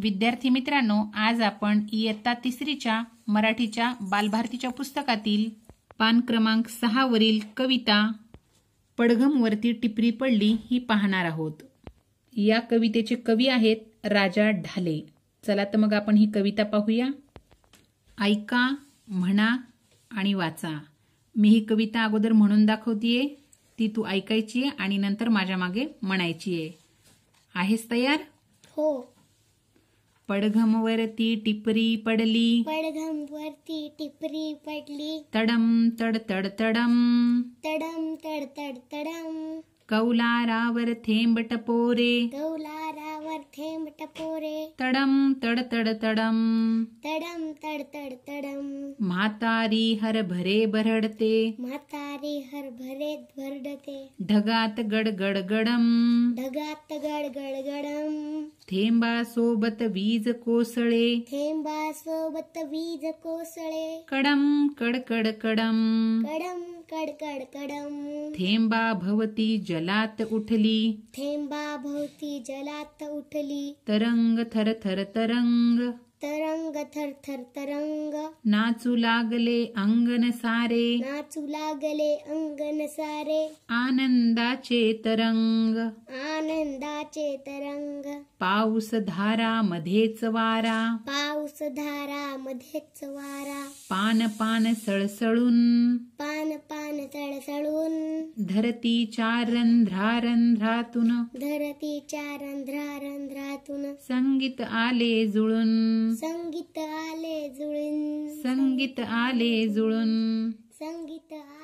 विद्यार्थी मित्रांनो आज आपण इयत्ता तिसरीच्या मराठीच्या बालभारतीच्या पुस्तकातील पान क्रमांक सहावरील कविता पडघमवरती टिपरी पडली ही पाहणार आहोत या कवितेचे कवी आहेत राजा ढाले चला तर मग आपण ही कविता पाहूया ऐका म्हणा आणि वाचा मी ही कविता अगोदर म्हणून दाखवतीये ती तू ऐकायची आणि नंतर माझ्या मागे म्हणायची आहेस तयार हो पडघमवरती टिपरी पडली पडघमवरती टिपरी पडली तडम तड तड तडम तडम तड तड तडम कौलारावर थेंब टपोरे कौला थेंबट पोरे तडम तड तड तडम तडम तड तड तडम म्हातारी हरभरे भरडते म्हातारी हरभरे भरडते ढगात गड गडगडगडम ढगात गडगडगडम थेंबा सोबत वीज कोसळे थेंबा सोबत वीज कोसळे कडम कडकड कडम कडम कडकडकडम थेंबा भवती जलात उठली थेंबा भवती जलात उठली तरंग थर थर तरंग तरंग थर थर तरंग नाचू लागले अंगन सारे नाचू लागले अंगन सारे आनंदाचे तरंग आनंदाचे तरंग पाऊस धारा मध्येच वारा पाऊस धारा मध्येच वारा पान पान सळसळून पान सळून धरतीच्या रंध्रा रंध्रातून धरतीच्या रंध्रा रंध्रातून संगीत आले जुळून संगीत आले जुळून संगीत आले जुळून संगीत